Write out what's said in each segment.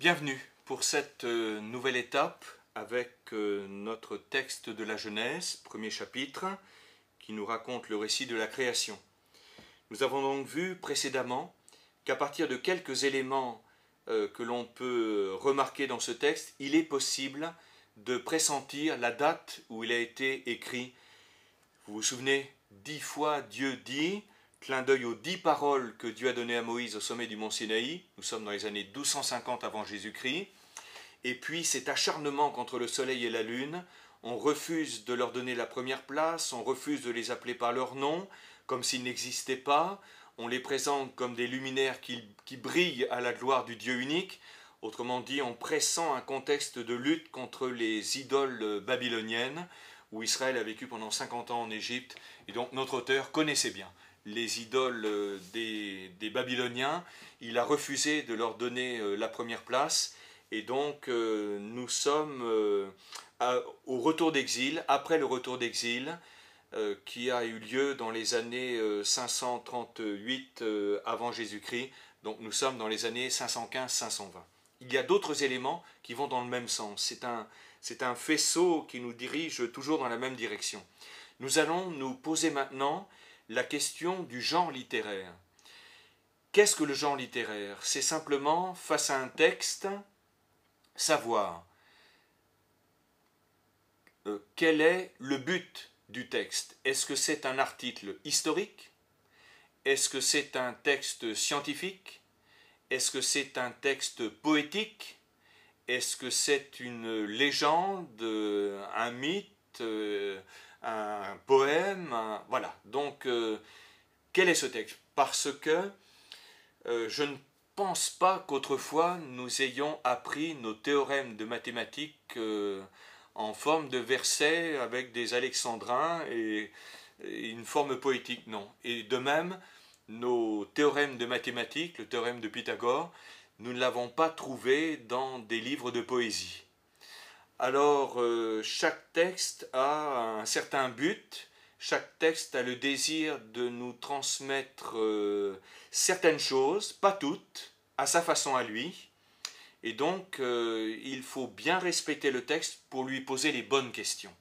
Bienvenue pour cette euh, nouvelle étape avec euh, notre texte de la Genèse, premier chapitre, qui nous raconte le récit de la création. Nous avons donc vu précédemment qu'à partir de quelques éléments euh, que l'on peut remarquer dans ce texte, il est possible de pressentir la date où il a été écrit. Vous vous souvenez, dix fois Dieu dit, Clin d'œil aux dix paroles que Dieu a données à Moïse au sommet du mont Sinaï. Nous sommes dans les années 1250 avant Jésus-Christ. Et puis cet acharnement contre le soleil et la lune. On refuse de leur donner la première place, on refuse de les appeler par leur nom, comme s'ils n'existaient pas. On les présente comme des luminaires qui, qui brillent à la gloire du Dieu unique. Autrement dit, en pressant un contexte de lutte contre les idoles babyloniennes, où Israël a vécu pendant 50 ans en Égypte, et donc notre auteur connaissait bien les idoles euh, des, Babyloniens, il a refusé de leur donner euh, la première place, et donc euh, nous sommes au retour d'exil, après le retour d'exil, qui a eu lieu dans les années 538 avant Jésus-Christ, donc nous sommes dans les années 515-520. Il y a d'autres éléments qui vont dans le même sens. C'est un, c'est un faisceau qui nous dirige toujours dans la même direction. Nous allons nous poser maintenant la question du genre littéraire. Qu'est-ce que le genre littéraire C'est simplement, face à un texte, savoir euh, quel est le but du texte. Est-ce que c'est un article historique Est-ce que c'est un texte scientifique Est-ce que c'est un texte poétique Est-ce que c'est une légende, euh, un mythe, euh, un poème, voilà. Donc, euh, quel est ce texte Parce que euh, je ne pense pas qu'autrefois nous ayons appris nos théorèmes de mathématiques euh, en forme de versets avec des alexandrins et, une forme poétique, non. Et de même, nos théorèmes de mathématiques, le théorème de Pythagore, nous ne l'avons pas trouvé dans des livres de poésie. Alors, euh, chaque texte a un certain but, chaque texte a le désir de nous transmettre euh, certaines choses, pas toutes, à sa façon à lui. Et donc, euh, il faut bien respecter le texte pour lui poser les bonnes questions.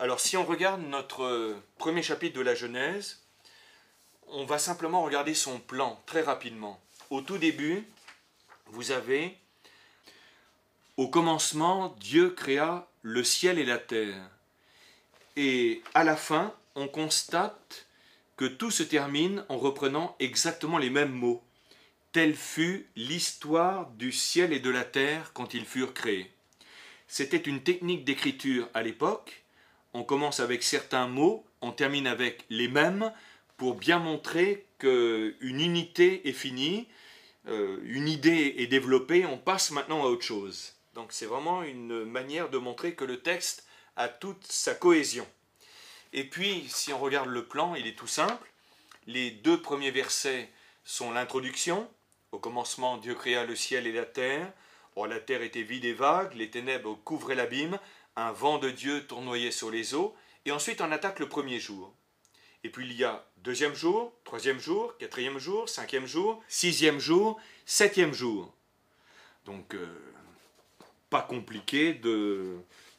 Alors, si on regarde notre premier chapitre de la Genèse, on va simplement regarder son plan très rapidement. Au tout début, vous avez au commencement, Dieu créa le ciel et la terre. Et à la fin, on constate que tout se termine en reprenant exactement les mêmes mots. Telle fut l'histoire du ciel et de la terre quand ils furent créés. C'était une technique d'écriture à l'époque. On commence avec certains mots, on termine avec les mêmes pour bien montrer qu'une unité est finie, euh, une idée est développée, on passe maintenant à autre chose. Donc c'est vraiment une manière de montrer que le texte a toute sa cohésion. Et puis, si on regarde le plan, il est tout simple. Les deux premiers versets sont l'introduction. Au commencement, Dieu créa le ciel et la terre. Or, oh, la terre était vide et vague, les ténèbres couvraient l'abîme, un vent de Dieu tournoyait sur les eaux. Et ensuite, on attaque le premier jour. Et puis il y a deuxième jour, troisième jour, quatrième jour, cinquième jour, sixième jour, septième jour. Donc euh, pas compliqué de,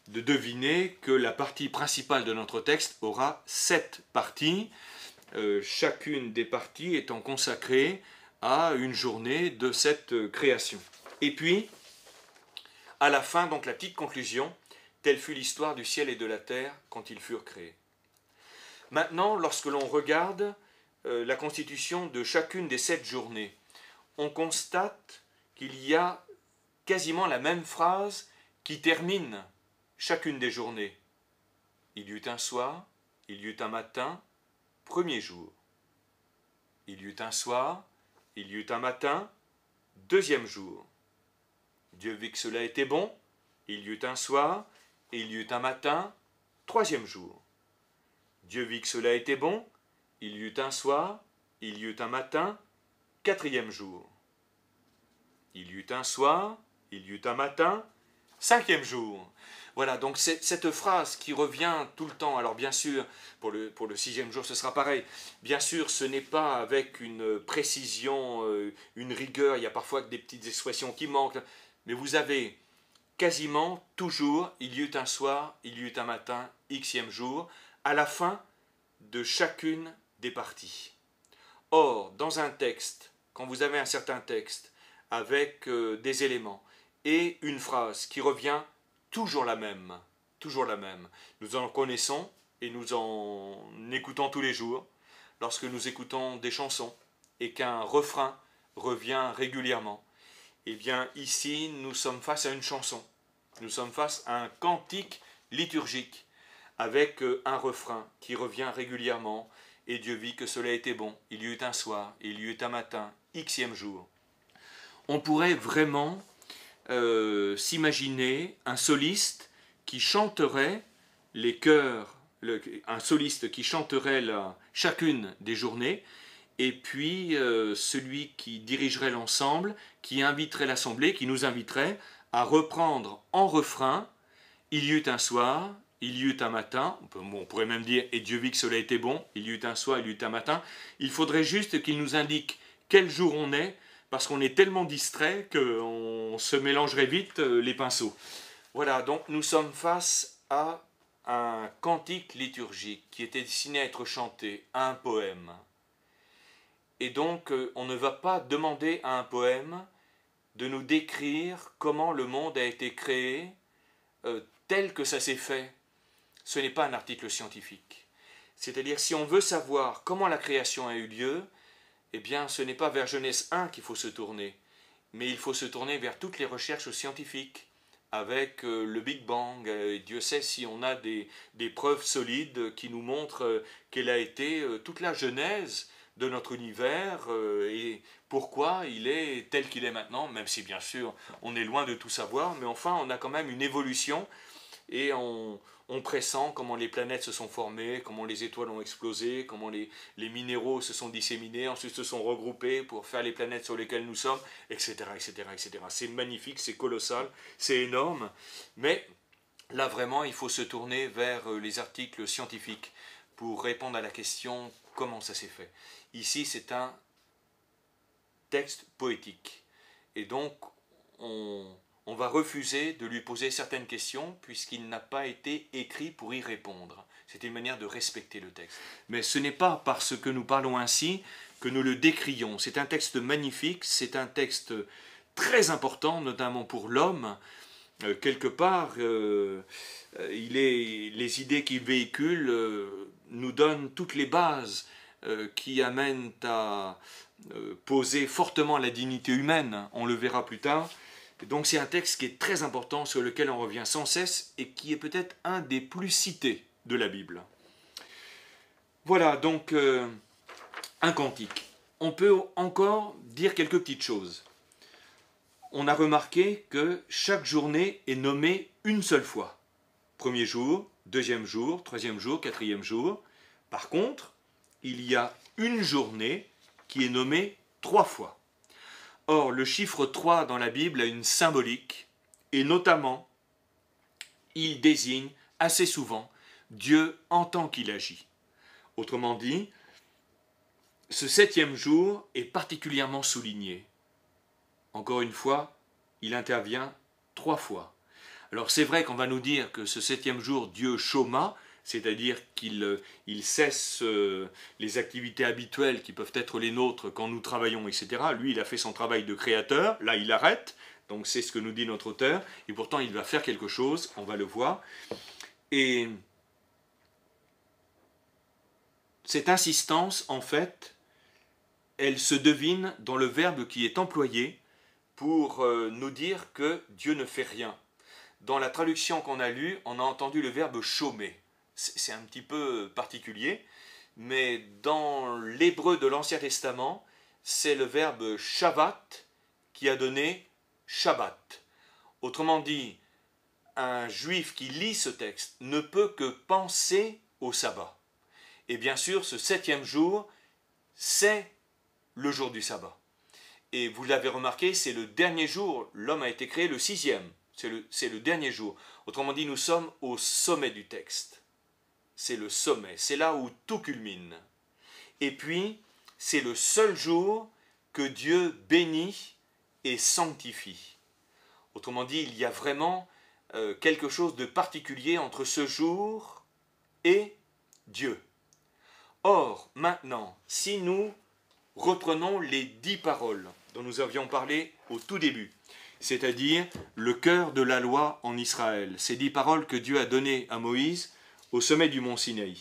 deviner que la partie principale de notre texte aura sept parties, euh, chacune des parties étant consacrée à une journée de cette création. Et puis, à la fin, donc la petite conclusion, telle fut l'histoire du ciel et de la terre quand ils furent créés. Maintenant, lorsque l'on regarde euh, la constitution de chacune des sept journées, on constate qu'il y a quasiment la même phrase qui termine chacune des journées. Il y eut un soir, il y eut un matin, premier jour. Il y eut un soir, il y eut un matin, deuxième jour. Dieu vit que cela était bon, il y eut un soir, il y eut un matin, troisième jour. Dieu vit que cela était bon, il y eut un soir, il y eut un matin, quatrième jour. Il y eut un soir, il y eut un matin, cinquième jour. Voilà, donc cette phrase qui revient tout le temps, alors bien sûr, pour le, pour le sixième jour, ce sera pareil. Bien sûr, ce n'est pas avec une précision, euh, une rigueur, il y a parfois des petites expressions qui manquent, mais vous avez quasiment toujours, il y eut un soir, il y eut un matin, xième jour, à la fin de chacune des parties. Or, dans un texte, quand vous avez un certain texte, avec euh, des éléments, et une phrase qui revient toujours la même, toujours la même. Nous en connaissons et nous en écoutons tous les jours lorsque nous écoutons des chansons et qu'un refrain revient régulièrement. Eh bien ici, nous sommes face à une chanson, nous sommes face à un cantique liturgique avec euh, un refrain qui revient régulièrement. Et Dieu vit que cela était bon. Il y eut un soir, il y eut un matin, Xième jour. On pourrait vraiment euh, s'imaginer un soliste qui chanterait les chœurs, un soliste qui chanterait chacune des journées, et puis euh, celui qui dirigerait l'ensemble, qui inviterait l'assemblée, qui nous inviterait à reprendre en refrain Il y eut un soir, il y eut un matin, on, pourrait même dire Et Dieu vit que cela était bon, il y eut un soir, il y eut un matin. Il faudrait juste qu'il nous indique quel jour on est, parce qu'on est tellement distrait qu'on se mélangerait vite euh, les pinceaux. Voilà, donc nous sommes face à un cantique liturgique qui était destiné à être chanté, un poème. Et donc, euh, on ne va pas demander à un poème de nous décrire comment le monde a été créé euh, tel que ça s'est fait. Ce n'est pas un article scientifique. C'est-à-dire, si on veut savoir comment la création a eu lieu, eh bien, ce n'est pas vers Genèse 1 qu'il faut se tourner, mais il faut se tourner vers toutes les recherches scientifiques, avec euh, le Big Bang. Et euh, Dieu sait si on a des, des, preuves solides qui nous montrent euh, quelle a été toute la genèse de notre univers et pourquoi il est tel qu'il est maintenant, même si bien sûr on est loin de tout savoir, mais enfin on a quand même une évolution et on, on pressent comment les planètes se sont formées, comment les étoiles ont explosé, comment les, minéraux se sont disséminés, ensuite se sont regroupés pour faire les planètes sur lesquelles nous sommes, etc. etc., etc. C'est magnifique, c'est colossal, c'est énorme, mais là vraiment il faut se tourner vers euh, les articles scientifiques pour répondre à la question comment ça s'est fait. Ici c'est un texte poétique, et donc on on va refuser de lui poser certaines questions puisqu'il n'a pas été écrit pour y répondre. C'est une manière de respecter le texte. Mais ce n'est pas parce que nous parlons ainsi que nous le décrions. C'est un texte magnifique, c'est un texte très important, notamment pour l'homme. Euh, quelque part, euh, les idées qu'il véhicule euh, nous donnent toutes les bases qui amènent à poser fortement la dignité humaine. On le verra plus tard. Donc c'est un texte qui est très important, sur lequel on revient sans cesse et qui est peut-être un des plus cités de la Bible. Voilà, donc euh, un cantique. On peut encore dire quelques petites choses. On a remarqué que chaque journée est nommée une seule fois. Premier jour, deuxième jour, troisième jour, quatrième jour. Par contre, il y a une journée qui est nommée trois fois. Or, le chiffre 3 dans la Bible a une symbolique, et notamment, il désigne assez souvent Dieu en tant qu'il agit. Autrement dit, ce septième jour est particulièrement souligné. Encore une fois, il intervient trois fois. Alors c'est vrai qu'on va nous dire que ce septième jour, Dieu chôma, c'est-à-dire qu'il euh, cesse euh, les activités habituelles qui peuvent être les nôtres quand nous travaillons, etc. Lui, il a fait son travail de créateur, là, il arrête, donc c'est ce que nous dit notre auteur, et pourtant il va faire quelque chose, on va le voir. Et cette insistance, en fait, elle se devine dans le verbe qui est employé pour euh, nous dire que Dieu ne fait rien. Dans la traduction qu'on a lue, on a entendu le verbe chômer c'est un petit peu particulier, mais dans l'hébreu de l'Ancien Testament, c'est le verbe Shabbat qui a donné Shabbat. Autrement dit, un juif qui lit ce texte ne peut que penser au sabbat. Et bien sûr, ce septième jour, c'est le jour du sabbat. Et vous l'avez remarqué, c'est le dernier jour, l'homme a été créé le sixième, c'est le, le dernier jour. Autrement dit, nous sommes au sommet du texte c'est le sommet, c'est là où tout culmine. Et puis, c'est le seul jour que Dieu bénit et sanctifie. Autrement dit, il y a vraiment euh, quelque chose de particulier entre ce jour et Dieu. Or, maintenant, si nous reprenons les dix paroles dont nous avions parlé au tout début, c'est-à-dire le cœur de la loi en Israël, ces dix paroles que Dieu a données à Moïse au sommet du mont Sinaï.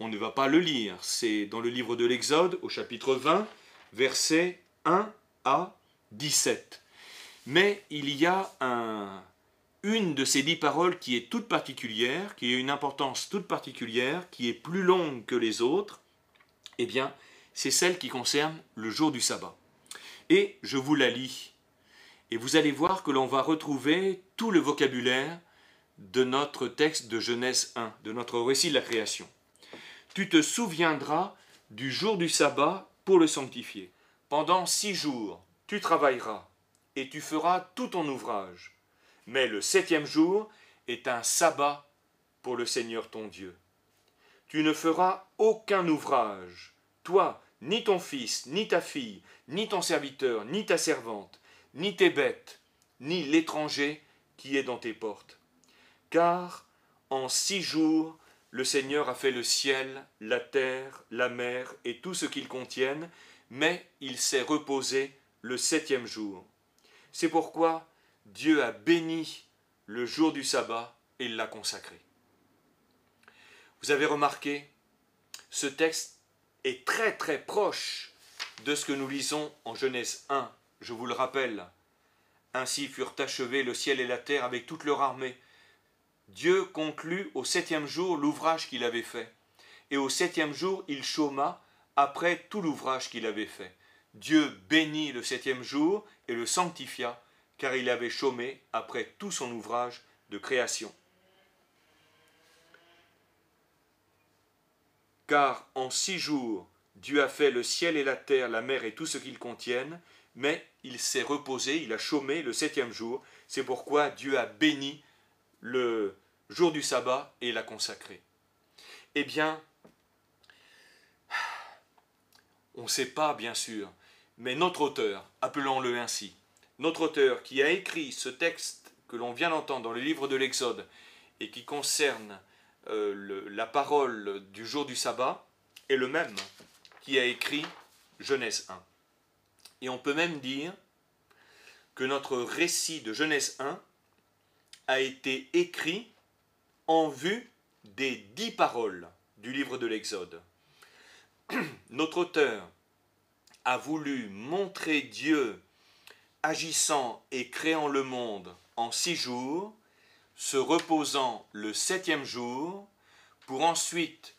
On ne va pas le lire, c'est dans le livre de l'Exode, au chapitre 20, versets 1 à 17. Mais il y a une de ces dix paroles qui est toute particulière, qui a une importance toute particulière, qui est plus longue que les autres, et eh bien, c'est celle qui concerne le jour du sabbat. Et je vous la lis. Et vous allez voir que l'on va retrouver tout le vocabulaire de notre texte de Genèse 1, de notre récit de la création. Tu te souviendras du jour du sabbat pour le sanctifier. Pendant six jours, tu travailleras et tu feras tout ton ouvrage. Mais le septième jour est un sabbat pour le Seigneur ton Dieu. Tu ne feras aucun ouvrage, toi, ni ton fils, ni ta fille, ni ton serviteur, ni ta servante, ni tes bêtes, ni l'étranger qui est dans tes portes car en six jours le Seigneur a fait le ciel, la terre, la mer et tout ce qu'ils contiennent, mais il s'est reposé le septième jour. C'est pourquoi Dieu a béni le jour du sabbat et l'a consacré. Vous avez remarqué, ce texte est très très proche de ce que nous lisons en Genèse 1. Je vous le rappelle. Ainsi furent achevés le ciel et la terre avec toute leur armée, Dieu conclut au septième jour l'ouvrage qu'il avait fait. Et au septième jour, il chôma après tout l'ouvrage qu'il avait fait. Dieu bénit le septième jour et le sanctifia, car il avait chômé après tout son ouvrage de création. Car en six jours, Dieu a fait le ciel et la terre, la mer et tout ce qu'ils contiennent, mais il s'est reposé, il a chômé le septième jour. C'est pourquoi Dieu a béni le jour du sabbat et l'a consacrer. Eh bien, on ne sait pas bien sûr, mais notre auteur, appelons-le ainsi, notre auteur qui a écrit ce texte que l'on vient d'entendre dans le livre de l'Exode et qui concerne euh, la parole du jour du sabbat, est le même qui a écrit Genèse 1. Et on peut même dire que notre récit de Genèse 1 a été écrit en vue des dix paroles du livre de l'Exode. Notre auteur a voulu montrer Dieu agissant et créant le monde en six jours, se reposant le septième jour, pour ensuite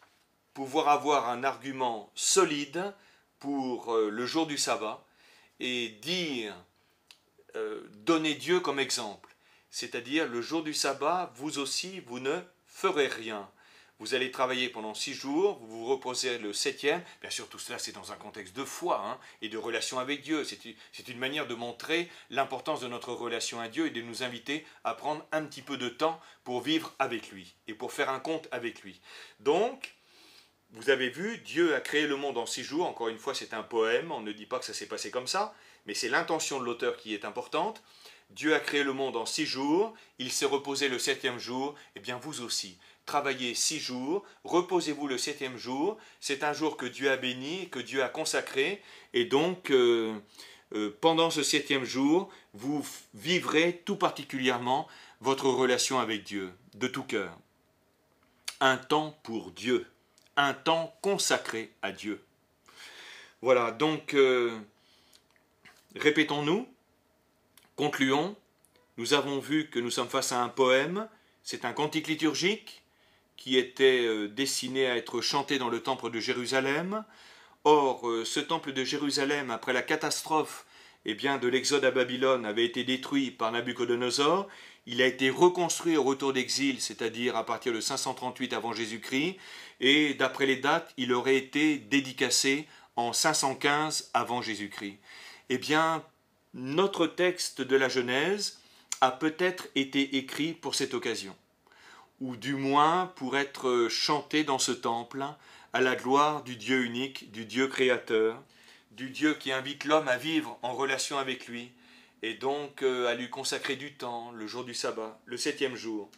pouvoir avoir un argument solide pour euh, le jour du sabbat et dire, euh, donner Dieu comme exemple c'est-à-dire le jour du sabbat, vous aussi, vous ne ferez rien. Vous allez travailler pendant six jours, vous vous reposez le septième. Bien sûr, tout cela, c'est dans un contexte de foi hein, et de relation avec Dieu. C'est une manière de montrer l'importance de notre relation à Dieu et de nous inviter à prendre un petit peu de temps pour vivre avec lui et pour faire un compte avec lui. Donc, vous avez vu, Dieu a créé le monde en six jours. Encore une fois, c'est un poème, on ne dit pas que ça s'est passé comme ça, mais c'est l'intention de l'auteur qui est importante. Dieu a créé le monde en six jours, il s'est reposé le septième jour, et eh bien vous aussi. Travaillez six jours, reposez-vous le septième jour, c'est un jour que Dieu a béni, que Dieu a consacré, et donc euh, euh, pendant ce septième jour, vous vivrez tout particulièrement votre relation avec Dieu, de tout cœur. Un temps pour Dieu, un temps consacré à Dieu. Voilà, donc euh, répétons-nous, Concluons, nous avons vu que nous sommes face à un poème, c'est un cantique liturgique qui était euh, destiné à être chanté dans le temple de Jérusalem. Or, euh, ce temple de Jérusalem, après la catastrophe eh bien, de l'exode à Babylone, avait été détruit par Nabuchodonosor. Il a été reconstruit au retour d'exil, c'est-à-dire à partir de 538 avant Jésus-Christ, et d'après les dates, il aurait été dédicacé en 515 avant Jésus-Christ. Eh bien, notre texte de la Genèse a peut-être été écrit pour cette occasion, ou du moins pour être chanté dans ce temple à la gloire du Dieu unique, du Dieu créateur, du Dieu qui invite l'homme à vivre en relation avec lui, et donc euh, à lui consacrer du temps, le jour du sabbat, le septième jour.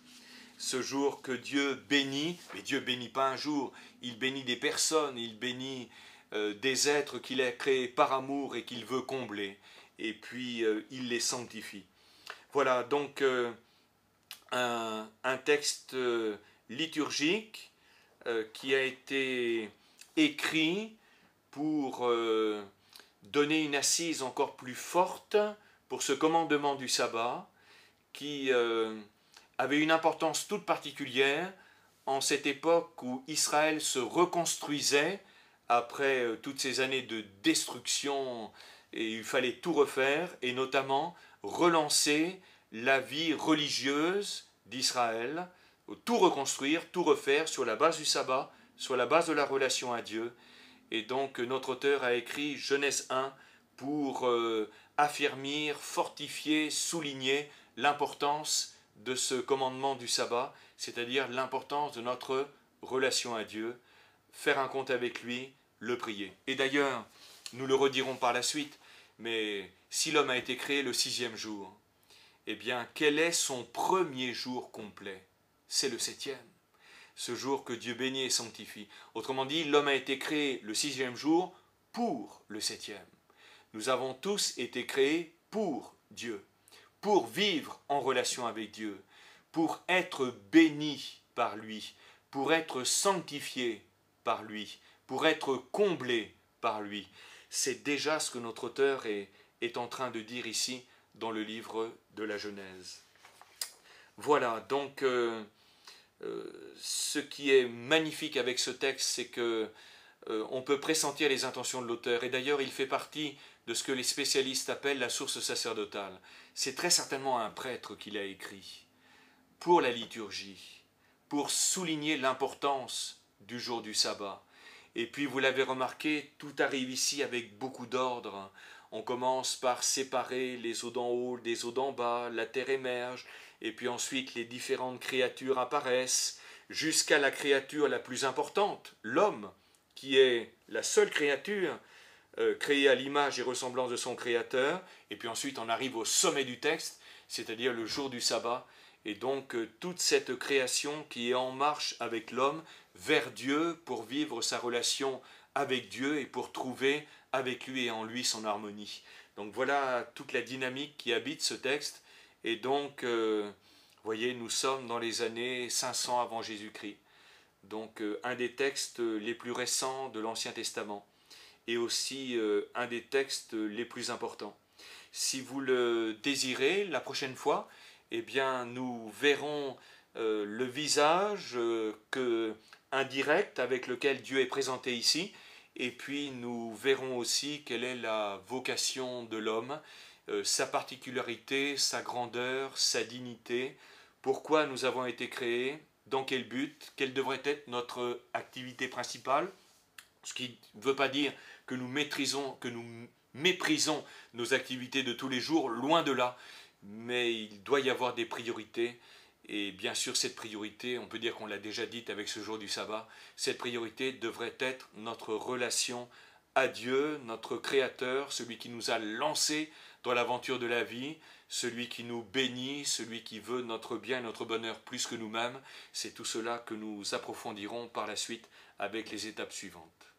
Ce jour que Dieu bénit, mais Dieu bénit pas un jour, il bénit des personnes, il bénit euh, des êtres qu'il a créés par amour et qu'il veut combler et puis euh, il les sanctifie. Voilà donc euh, un, texte euh, liturgique qui a été écrit pour donner une assise encore plus forte pour ce commandement du sabbat qui avait une importance toute particulière en cette époque où Israël se reconstruisait après toutes ces années de destruction et il fallait tout refaire, et notamment relancer la vie religieuse d'Israël, tout reconstruire, tout refaire sur la base du sabbat, sur la base de la relation à Dieu. Et donc notre auteur a écrit Genèse 1 pour euh, affirmer, fortifier, souligner l'importance de ce commandement du sabbat, c'est-à-dire l'importance de notre relation à Dieu, faire un compte avec lui, le prier. Et d'ailleurs, nous le redirons par la suite, mais si l'homme a été créé le sixième jour, eh bien, quel est son premier jour complet C'est le septième. Ce jour que Dieu bénit et sanctifie. Autrement dit, l'homme a été créé le sixième jour pour le septième. Nous avons tous été créés pour Dieu, pour vivre en relation avec Dieu, pour être bénis par lui, pour être sanctifiés par lui, pour être comblés par lui. C'est déjà ce que notre auteur est, en train de dire ici dans le livre de la Genèse. Voilà, donc euh, euh, ce qui est magnifique avec ce texte, c'est que euh, on peut pressentir les intentions de l'auteur. Et d'ailleurs, il fait partie de ce que les spécialistes appellent la source sacerdotale. C'est très certainement un prêtre qui l'a écrit pour la liturgie, pour souligner l'importance du jour du sabbat, et puis, vous l'avez remarqué, tout arrive ici avec beaucoup d'ordre. On commence par séparer les eaux d'en haut des eaux d'en bas, la terre émerge, et puis ensuite les différentes créatures apparaissent, jusqu'à la créature la plus importante, l'homme, qui est la seule créature euh, créée à l'image et ressemblance de son créateur, et puis ensuite on arrive au sommet du texte, c'est-à-dire le jour du sabbat, et donc euh, toute cette création qui est en marche avec l'homme vers Dieu pour vivre sa relation avec Dieu et pour trouver avec lui et en lui son harmonie. Donc voilà toute la dynamique qui habite ce texte. Et donc, euh, vous voyez, nous sommes dans les années 500 avant Jésus-Christ. Donc euh, un des textes les plus récents de l'Ancien Testament et aussi euh, un des textes les plus importants. Si vous le désirez, la prochaine fois, eh bien, nous verrons le visage que indirect avec lequel Dieu est présenté ici. Et puis nous verrons aussi quelle est la vocation de l'homme, euh, sa particularité, sa grandeur, sa dignité, pourquoi nous avons été créés, dans quel but, quelle devrait être notre activité principale. Ce qui ne veut pas dire que nous maîtrisons, que nous méprisons nos activités de tous les jours, loin de là. Mais il doit y avoir des priorités et bien sûr, cette priorité, on peut dire qu'on l'a déjà dite avec ce jour du sabbat, cette priorité devrait être notre relation à Dieu, notre Créateur, celui qui nous a lancés dans l'aventure de la vie, celui qui nous bénit, celui qui veut notre bien et notre bonheur plus que nous-mêmes. C'est tout cela que nous approfondirons par la suite avec les étapes suivantes.